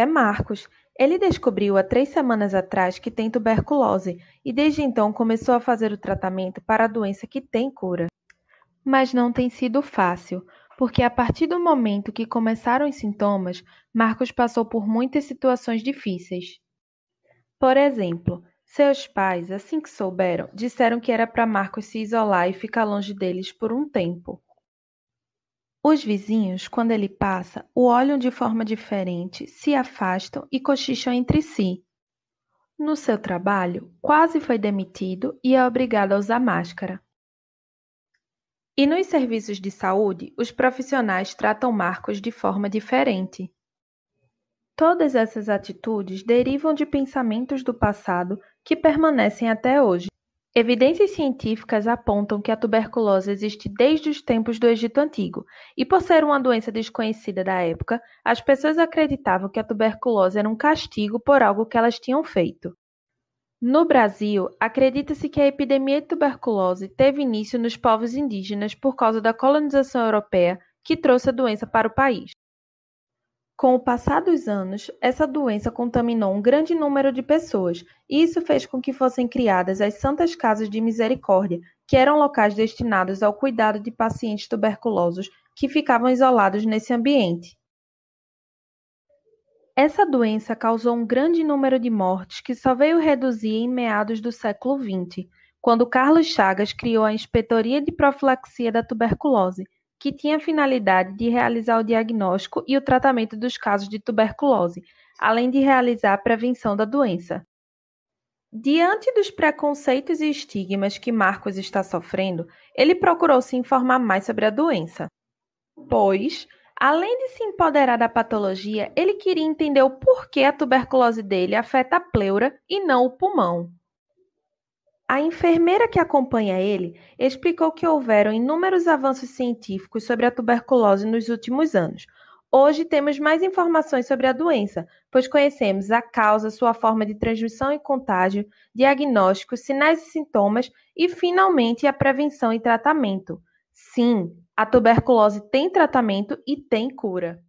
é Marcos. Ele descobriu há três semanas atrás que tem tuberculose e desde então começou a fazer o tratamento para a doença que tem cura. Mas não tem sido fácil, porque a partir do momento que começaram os sintomas, Marcos passou por muitas situações difíceis. Por exemplo, seus pais, assim que souberam, disseram que era para Marcos se isolar e ficar longe deles por um tempo. Os vizinhos, quando ele passa, o olham de forma diferente, se afastam e cochicham entre si. No seu trabalho, quase foi demitido e é obrigado a usar máscara. E nos serviços de saúde, os profissionais tratam Marcos de forma diferente. Todas essas atitudes derivam de pensamentos do passado que permanecem até hoje. Evidências científicas apontam que a tuberculose existe desde os tempos do Egito Antigo, e por ser uma doença desconhecida da época, as pessoas acreditavam que a tuberculose era um castigo por algo que elas tinham feito. No Brasil, acredita-se que a epidemia de tuberculose teve início nos povos indígenas por causa da colonização europeia que trouxe a doença para o país. Com o passar dos anos, essa doença contaminou um grande número de pessoas, e isso fez com que fossem criadas as Santas Casas de Misericórdia, que eram locais destinados ao cuidado de pacientes tuberculosos que ficavam isolados nesse ambiente. Essa doença causou um grande número de mortes que só veio reduzir em meados do século XX, quando Carlos Chagas criou a Inspetoria de Profilaxia da Tuberculose, que tinha a finalidade de realizar o diagnóstico e o tratamento dos casos de tuberculose, além de realizar a prevenção da doença. Diante dos preconceitos e estigmas que Marcos está sofrendo, ele procurou se informar mais sobre a doença. Pois, além de se empoderar da patologia, ele queria entender o porquê a tuberculose dele afeta a pleura e não o pulmão. A enfermeira que acompanha ele explicou que houveram inúmeros avanços científicos sobre a tuberculose nos últimos anos. Hoje temos mais informações sobre a doença, pois conhecemos a causa, sua forma de transmissão e contágio, diagnóstico, sinais e sintomas e, finalmente, a prevenção e tratamento. Sim, a tuberculose tem tratamento e tem cura.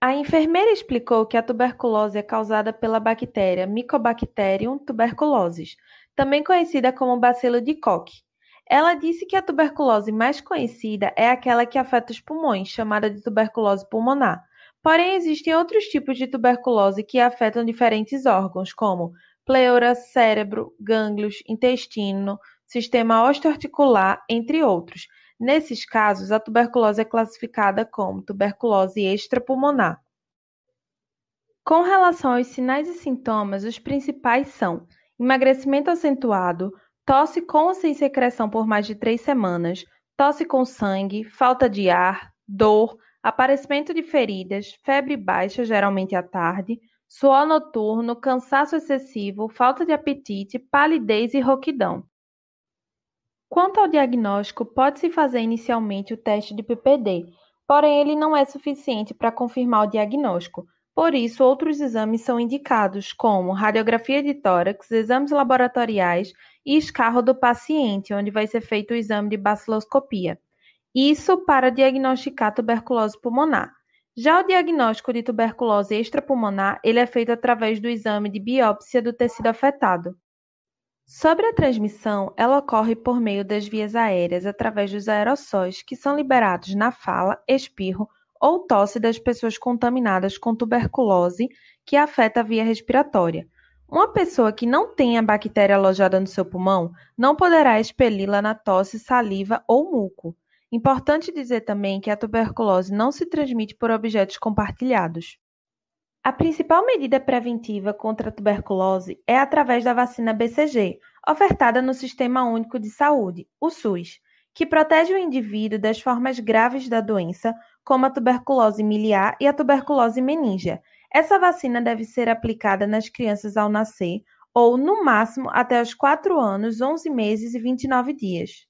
A enfermeira explicou que a tuberculose é causada pela bactéria Mycobacterium tuberculosis, também conhecida como bacilo de Koch. Ela disse que a tuberculose mais conhecida é aquela que afeta os pulmões, chamada de tuberculose pulmonar. Porém, existem outros tipos de tuberculose que afetam diferentes órgãos, como pleura, cérebro, gânglios, intestino, sistema osteoarticular, entre outros. Nesses casos, a tuberculose é classificada como tuberculose extrapulmonar. Com relação aos sinais e sintomas, os principais são emagrecimento acentuado, tosse com ou sem secreção por mais de três semanas, tosse com sangue, falta de ar, dor, aparecimento de feridas, febre baixa, geralmente à tarde, suor noturno, cansaço excessivo, falta de apetite, palidez e roquidão. Quanto ao diagnóstico, pode-se fazer inicialmente o teste de PPD, porém ele não é suficiente para confirmar o diagnóstico, por isso, outros exames são indicados, como radiografia de tórax, exames laboratoriais e escarro do paciente, onde vai ser feito o exame de baciloscopia. Isso para diagnosticar tuberculose pulmonar. Já o diagnóstico de tuberculose extrapulmonar, ele é feito através do exame de biópsia do tecido afetado. Sobre a transmissão, ela ocorre por meio das vias aéreas através dos aerossóis que são liberados na fala, espirro, ou tosse das pessoas contaminadas com tuberculose que afeta a via respiratória. Uma pessoa que não tenha bactéria alojada no seu pulmão não poderá expeli-la na tosse, saliva ou muco. Importante dizer também que a tuberculose não se transmite por objetos compartilhados. A principal medida preventiva contra a tuberculose é através da vacina BCG, ofertada no Sistema Único de Saúde, o SUS que protege o indivíduo das formas graves da doença, como a tuberculose miliar e a tuberculose meníngea. Essa vacina deve ser aplicada nas crianças ao nascer ou, no máximo, até os 4 anos, 11 meses e 29 dias.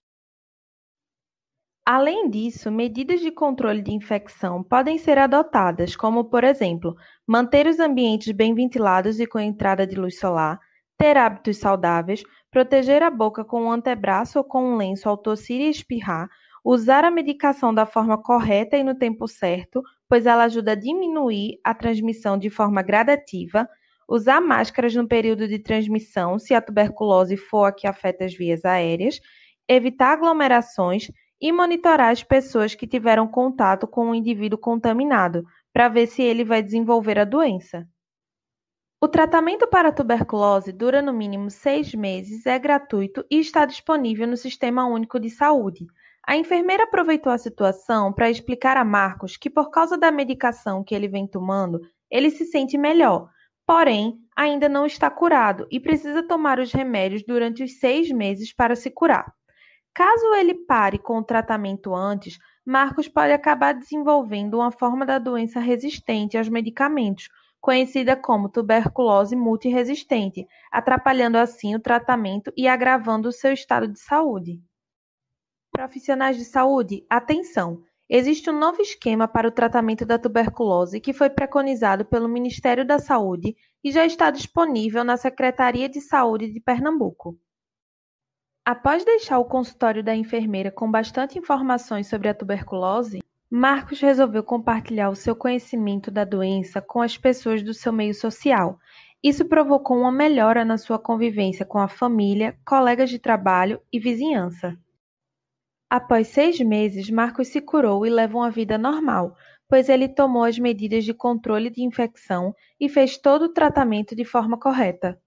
Além disso, medidas de controle de infecção podem ser adotadas, como, por exemplo, manter os ambientes bem ventilados e com entrada de luz solar, ter hábitos saudáveis, proteger a boca com o antebraço ou com um lenço ao tossir e espirrar, usar a medicação da forma correta e no tempo certo, pois ela ajuda a diminuir a transmissão de forma gradativa, usar máscaras no período de transmissão, se a tuberculose for a que afeta as vias aéreas, evitar aglomerações e monitorar as pessoas que tiveram contato com o indivíduo contaminado, para ver se ele vai desenvolver a doença. O tratamento para tuberculose dura no mínimo seis meses, é gratuito e está disponível no Sistema Único de Saúde. A enfermeira aproveitou a situação para explicar a Marcos que, por causa da medicação que ele vem tomando, ele se sente melhor, porém, ainda não está curado e precisa tomar os remédios durante os seis meses para se curar. Caso ele pare com o tratamento antes, Marcos pode acabar desenvolvendo uma forma da doença resistente aos medicamentos conhecida como tuberculose multiresistente, atrapalhando assim o tratamento e agravando o seu estado de saúde. Profissionais de saúde, atenção! Existe um novo esquema para o tratamento da tuberculose que foi preconizado pelo Ministério da Saúde e já está disponível na Secretaria de Saúde de Pernambuco. Após deixar o consultório da enfermeira com bastante informações sobre a tuberculose, Marcos resolveu compartilhar o seu conhecimento da doença com as pessoas do seu meio social. Isso provocou uma melhora na sua convivência com a família, colegas de trabalho e vizinhança. Após seis meses, Marcos se curou e leva uma vida normal, pois ele tomou as medidas de controle de infecção e fez todo o tratamento de forma correta.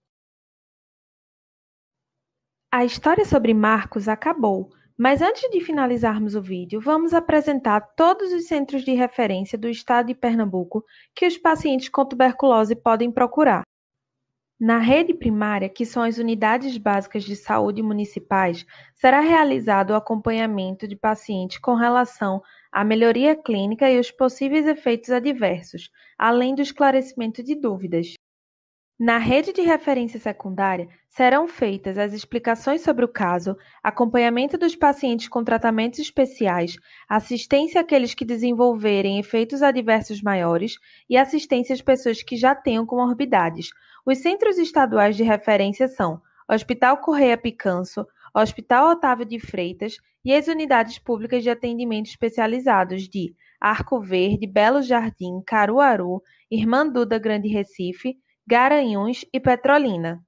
A história sobre Marcos acabou mas antes de finalizarmos o vídeo, vamos apresentar todos os centros de referência do estado de Pernambuco que os pacientes com tuberculose podem procurar. Na rede primária, que são as unidades básicas de saúde municipais, será realizado o acompanhamento de pacientes com relação à melhoria clínica e os possíveis efeitos adversos, além do esclarecimento de dúvidas. Na rede de referência secundária, serão feitas as explicações sobre o caso, acompanhamento dos pacientes com tratamentos especiais, assistência àqueles que desenvolverem efeitos adversos maiores e assistência às pessoas que já tenham comorbidades. Os centros estaduais de referência são Hospital Correia Picanso, Hospital Otávio de Freitas e as unidades públicas de atendimento especializados de Arco Verde, Belo Jardim, Caruaru, Irmã Duda Grande Recife, Garanhuns e Petrolina.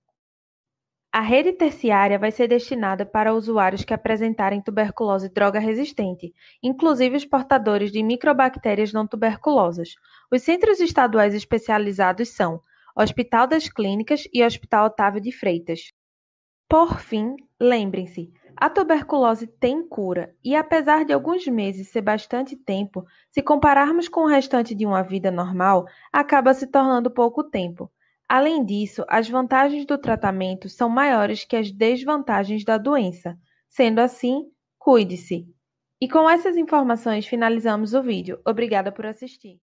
A rede terciária vai ser destinada para usuários que apresentarem tuberculose droga-resistente, inclusive os portadores de microbactérias não tuberculosas. Os centros estaduais especializados são Hospital das Clínicas e Hospital Otávio de Freitas. Por fim, lembrem-se, a tuberculose tem cura e, apesar de alguns meses ser bastante tempo, se compararmos com o restante de uma vida normal, acaba se tornando pouco tempo. Além disso, as vantagens do tratamento são maiores que as desvantagens da doença. Sendo assim, cuide-se! E com essas informações finalizamos o vídeo. Obrigada por assistir.